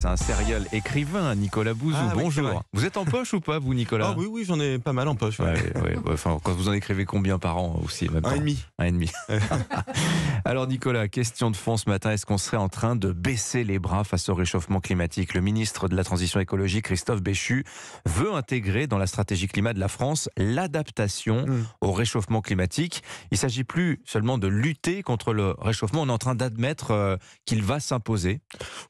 C'est un serial écrivain, Nicolas Bouzou. Ah Bonjour. vous êtes en poche ou pas, vous, Nicolas Ah oui, oui, j'en ai pas mal en poche. enfin, quand vous en écrivez combien par an aussi Un et demi. Un et demi. Alors, Nicolas, question de fond ce matin. Est-ce qu'on serait en train de baisser les bras face au réchauffement climatique Le ministre de la Transition écologique, Christophe Béchu, veut intégrer dans la stratégie climat de la France l'adaptation hmm. au réchauffement climatique. Il ne s'agit plus seulement de lutter contre le réchauffement. On est en train d'admettre euh, qu'il va s'imposer.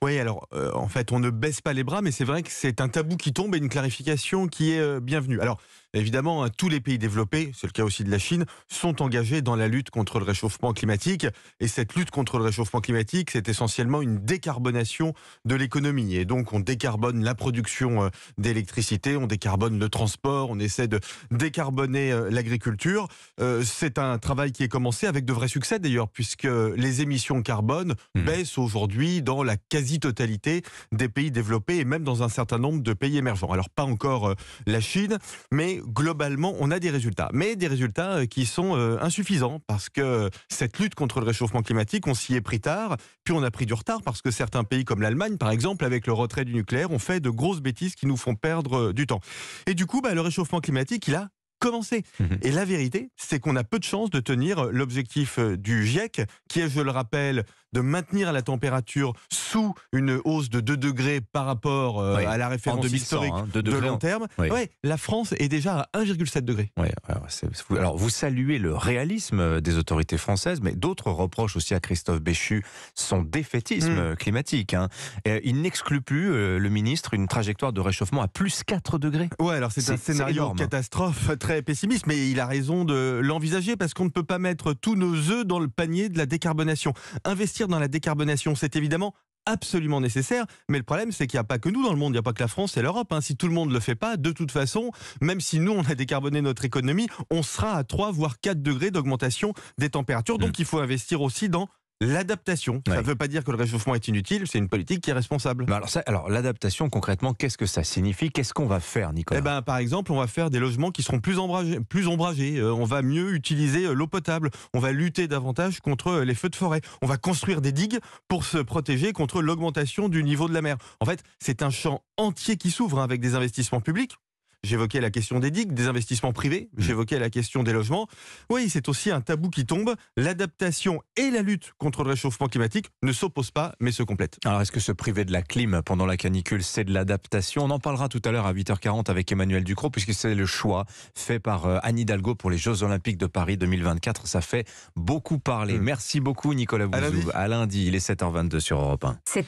Oui, alors, euh, en fait, fait. On ne baisse pas les bras, mais c'est vrai que c'est un tabou qui tombe et une clarification qui est euh, bienvenue. Alors, Évidemment, hein, tous les pays développés, c'est le cas aussi de la Chine, sont engagés dans la lutte contre le réchauffement climatique. Et cette lutte contre le réchauffement climatique, c'est essentiellement une décarbonation de l'économie. Et donc, on décarbonne la production euh, d'électricité, on décarbonne le transport, on essaie de décarboner euh, l'agriculture. Euh, c'est un travail qui est commencé avec de vrais succès d'ailleurs, puisque les émissions carbone mmh. baissent aujourd'hui dans la quasi-totalité des pays développés et même dans un certain nombre de pays émergents. Alors, pas encore la Chine, mais globalement, on a des résultats. Mais des résultats euh, qui sont euh, insuffisants parce que cette lutte contre le réchauffement climatique, on s'y est pris tard, puis on a pris du retard parce que certains pays comme l'Allemagne, par exemple, avec le retrait du nucléaire, ont fait de grosses bêtises qui nous font perdre euh, du temps. Et du coup, bah, le réchauffement climatique, il a commencer. Mhm. Et la vérité, c'est qu'on a peu de chances de tenir euh, l'objectif euh, du GIEC, qui est, je le rappelle, de maintenir la température sous une hausse de 2 degrés par rapport euh, à la référence historique hein, de long terme. Ouais, la France est déjà à 1,7 degré. alors, vous saluez le réalisme des autorités françaises, mais d'autres reprochent aussi à Christophe Béchu son défaitisme mm. climatique. Hein. il n'exclut plus, le ministre, une trajectoire de réchauffement à plus 4 degrés. Oui, alors c'est un scénario hein. catastrophe très très pessimiste, mais il a raison de l'envisager parce qu'on ne peut pas mettre tous nos œufs dans le panier de la décarbonation. Investir dans la décarbonation, c'est évidemment absolument nécessaire. Mais le problème, c'est qu'il n'y a pas que nous dans le monde, il n'y a pas que la France et l'Europe. Hein. Si tout le monde ne le fait pas, de toute façon, même si nous, on a décarboné notre économie, on sera à 3 voire 4 degrés d'augmentation des températures. Donc mm. il faut investir aussi dans l'adaptation. Ça ne veut pas dire que le réchauffement est inutile, c'est une politique qui est responsable. alors, l'adaptation, concrètement, qu'est-ce que ça signifie Qu'est-ce qu'on va faire, Nicolas eh ben, Par exemple, on va faire des logements qui seront plus ombragés, plus ombragés. Euh, on va mieux utiliser euh, l'eau potable, on va lutter davantage contre euh, les feux de forêt, on va construire des digues pour se protéger contre l'augmentation du niveau de la mer. En fait, c'est un champ entier qui s'ouvre hein, avec des investissements publics, J'évoquais la question des digues, des investissements privés. Mm. J'évoquais la question des logements. Oui, c'est aussi un tabou qui tombe. L'adaptation et la lutte contre le réchauffement climatique ne s'opposent pas, mais se complètent. Alors, est-ce que se priver de la clim pendant la canicule, c'est de l'adaptation On en parlera tout à l'heure à 8h40 avec Emmanuel Ducrot, puisque c'est le choix fait par euh, Anne Hidalgo pour les Jeux Olympiques de Paris 2024. Ça fait beaucoup parler. Mm. Merci beaucoup, Nicolas Bouzou. À lundi, il est 7h22 sur Europe 1.